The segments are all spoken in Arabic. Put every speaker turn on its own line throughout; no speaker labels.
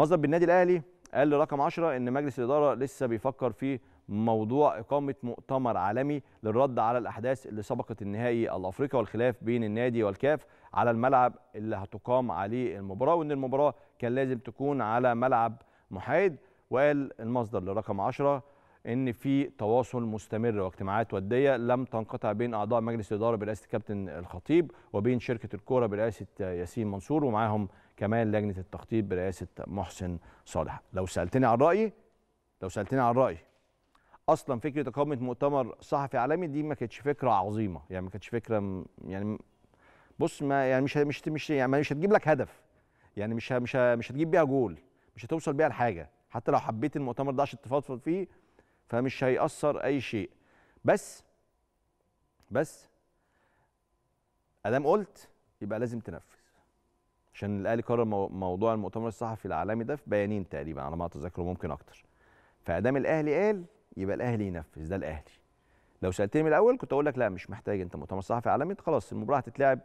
مصدر بالنادي الاهلي قال لرقم 10 ان مجلس الاداره لسه بيفكر في موضوع اقامه مؤتمر عالمي للرد على الاحداث اللي سبقت النهائي الافريقي والخلاف بين النادي والكاف على الملعب اللي هتقام عليه المباراه وان المباراه كان لازم تكون على ملعب محايد وقال المصدر لرقم 10 ان في تواصل مستمر واجتماعات وديه لم تنقطع بين اعضاء مجلس الاداره برئاسه الكابتن الخطيب وبين شركه الكوره برئاسه ياسين منصور ومعاهم كمان لجنه التخطيط برئاسه محسن صالح لو سالتني عن رايي لو سالتني عن رايي اصلا فكره اقامه مؤتمر صحفي عالمي دي ما كانتش فكره عظيمه يعني ما كانتش فكره يعني بص ما يعني مش مش مش يعني مش هتجيب لك هدف يعني مش مش مش هتجيب بيها جول مش هتوصل بيها لحاجه حتى لو حبيت المؤتمر ده عشان تفضفض فيه فمش هيأثر أي شيء بس بس أدام قلت يبقى لازم تنفذ عشان الأهلي قرر موضوع المؤتمر الصحفي العالمي ده في بيانين تقريبا على ما أتذكره ممكن أكتر فأدام الأهلي قال يبقى الأهلي ينفذ ده الأهلي لو سألتني من الأول كنت أقول لك لا مش محتاج أنت مؤتمر صحفي عالمي خلاص المباراة هتتلعب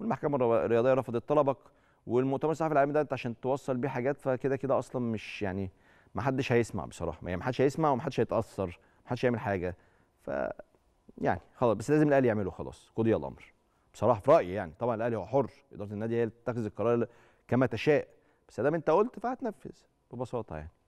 والمحكمة الرياضية رفضت طلبك والمؤتمر الصحفي العالمي ده انت عشان توصل بيه حاجات فكده كده اصلا مش يعني ما حدش هيسمع بصراحه يعني ما حدش هيسمع وما حدش هيتاثر ما حدش هيعمل حاجه ف يعني خلاص بس لازم الاهلي يعمله خلاص قضي الامر بصراحه في رايي يعني طبعا الاهلي هو حر اداره النادي هي اللي تتخذ القرار كما تشاء بس دام انت قلت فهتنفذ ببساطه يعني